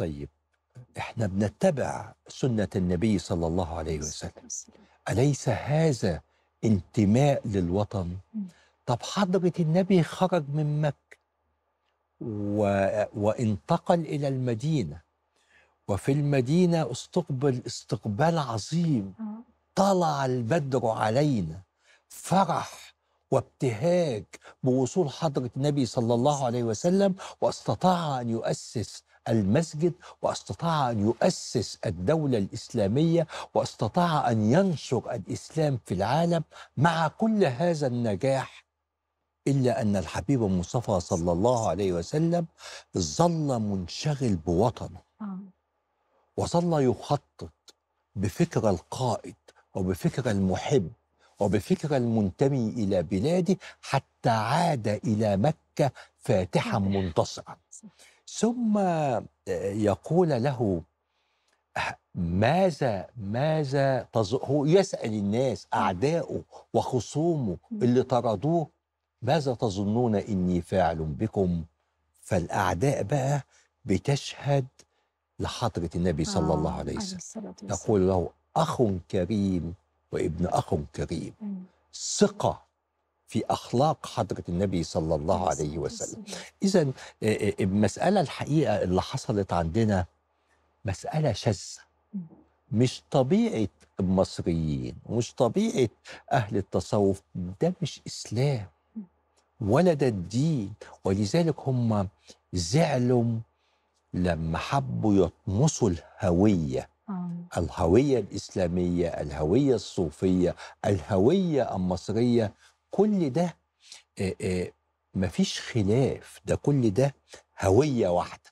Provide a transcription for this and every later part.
طيب احنا بنتبع سنه النبي صلى الله عليه وسلم اليس هذا انتماء للوطن طب حضره النبي خرج من مكه و... وانتقل الى المدينه وفي المدينه استقبل استقبال عظيم طلع البدر علينا فرح وابتهاج بوصول حضره النبي صلى الله عليه وسلم واستطاع ان يؤسس المسجد واستطاع ان يؤسس الدوله الاسلاميه واستطاع ان ينشر الاسلام في العالم مع كل هذا النجاح الا ان الحبيب المصطفى صلى الله عليه وسلم ظل منشغل بوطنه آه. وظل يخطط بفكر القائد وبفكر المحب وبفكر المنتمي الى بلاده حتى عاد الى مكه فاتحا منتصرا ثم آه، يقول له أه، ماذا ماذا تز... هو يسأل الناس أعداؤه وخصومه اللي طردوه ماذا تظنون إني فاعل بكم فالأعداء بقى بتشهد لحضرة النبي صلى آه الله عليه وسلم تقول له أخ كريم وابن أخ كريم ثقة في أخلاق حضرة النبي صلى الله عليه وسلم إذا المسألة الحقيقة اللي حصلت عندنا مسألة شاذة مش طبيعة المصريين ومش طبيعة أهل التصوف ده مش إسلام ولا ده الدين ولذلك هم زعلوا لما حبوا يطمسوا الهوية آه. الهوية الإسلامية الهوية الصوفية الهوية المصرية كل ده مفيش خلاف ده كل ده هويه واحده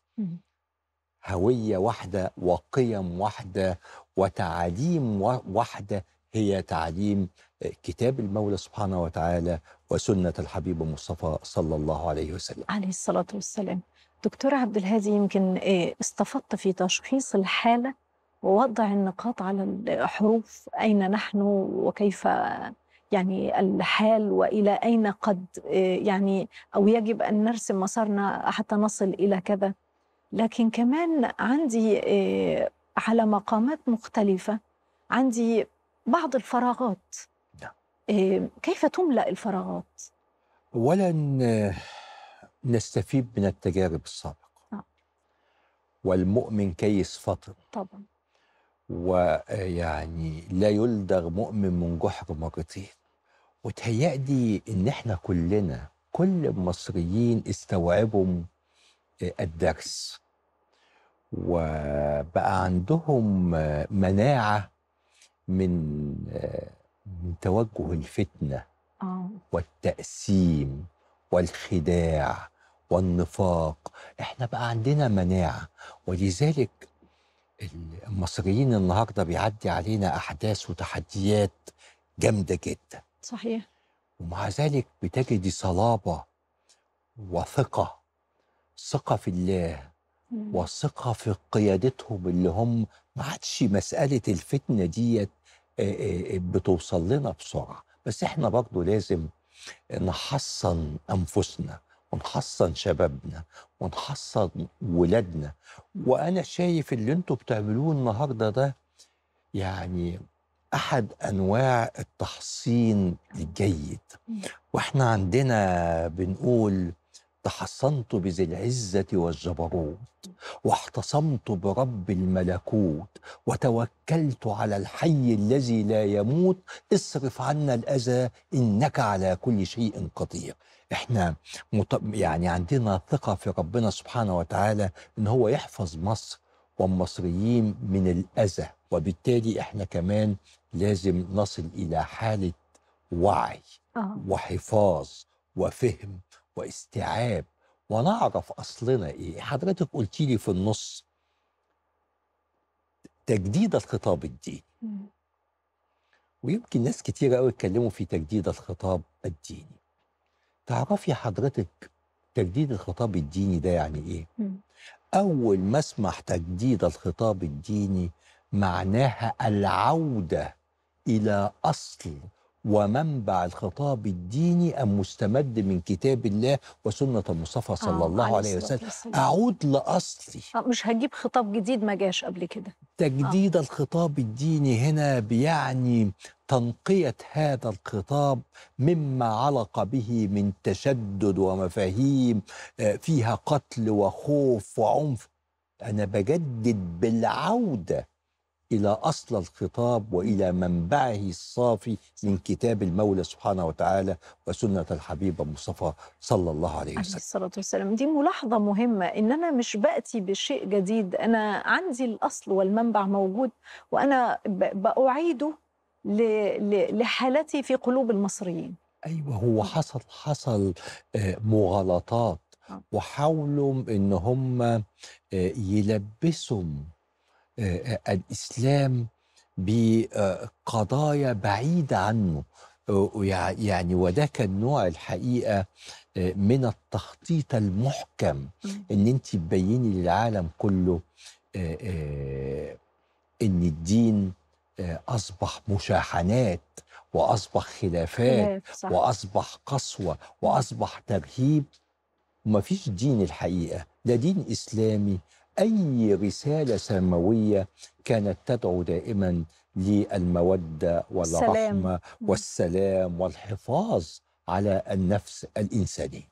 هويه واحده وقيم واحده وتعاليم واحده هي تعليم كتاب المولى سبحانه وتعالى وسنه الحبيب المصطفى صلى الله عليه وسلم. عليه الصلاه والسلام. دكتور عبد الهادي يمكن استفدت في تشخيص الحاله ووضع النقاط على الحروف اين نحن وكيف يعني الحال والى اين قد آه، يعني او يجب ان نرسم مسارنا حتى نصل الى كذا لكن كمان عندي آه، على مقامات مختلفه عندي بعض الفراغات نعم. آه، كيف تملا الفراغات اولا نستفيد من التجارب السابقه نعم. والمؤمن كيس فطن طبعا ويعني لا يلدغ مؤمن من جحر مرتين وتهيألي إن إحنا كلنا كل المصريين استوعبوا آه، الدرس وبقى عندهم آه، مناعة من آه، من توجه الفتنة والتقسيم والخداع والنفاق احنا بقى عندنا مناعة ولذلك المصريين النهارده بيعدي علينا احداث وتحديات جامده جدا صحيح ومع ذلك بتجدي صلابه وثقه ثقه في الله وثقه في قيادتهم اللي هم ما عادش مساله الفتنه ديت آه، آه، آه، بتوصل لنا بسرعه بس احنا برضه لازم نحصن انفسنا ونحصن شبابنا ونحصن ولادنا وانا شايف اللي انتوا بتعملوه النهارده ده يعني احد انواع التحصين الجيد واحنا عندنا بنقول تحصنت بذي العزة والجبروت واحتصمت برب الملكوت وتوكلت على الحي الذي لا يموت اصرف عنا الأذى إنك على كل شيء قدير احنا يعني عندنا ثقه في ربنا سبحانه وتعالى ان هو يحفظ مصر والمصريين من الاذى وبالتالي احنا كمان لازم نصل الى حاله وعي آه. وحفاظ وفهم واستيعاب ونعرف اصلنا ايه حضرتك قلت لي في النص تجديد الخطاب الديني ويمكن ناس كتير قوي اتكلموا في تجديد الخطاب الديني تعرفي حضرتك تجديد الخطاب الديني ده يعني ايه اول ما اسمح تجديد الخطاب الديني معناها العوده الى اصل ومنبع الخطاب الديني المستمد من كتاب الله وسنة المصطفى صلى آه الله عليه وسلم أعود لأصلي آه، مش هجيب خطاب جديد ما جاش قبل كده تجديد آه. الخطاب الديني هنا بيعني تنقية هذا الخطاب مما علق به من تشدد ومفاهيم آه، فيها قتل وخوف وعنف أنا بجدد بالعودة الى اصل الخطاب والى منبعه الصافي من كتاب المولى سبحانه وتعالى وسنه الحبيب المصطفى صلى الله عليه وسلم. الصلاه والسلام دي ملاحظه مهمه ان انا مش باتي بشيء جديد انا عندي الاصل والمنبع موجود وانا باعيده لحالتي في قلوب المصريين. ايوه هو حصل حصل آه، مغالطات آه. وحاولوا ان هم آه، يلبسوا آه، الاسلام بقضايا بعيده عنه يعني وده كان نوع الحقيقه آه، من التخطيط المحكم ان انت تبيني للعالم كله آه، ان الدين اصبح مشاحنات واصبح خلافات صح. واصبح قسوه واصبح ترهيب وما فيش دين الحقيقه لا دين اسلامي اي رساله سماويه كانت تدعو دائما للموده والرحمه والسلام والحفاظ على النفس الانسانيه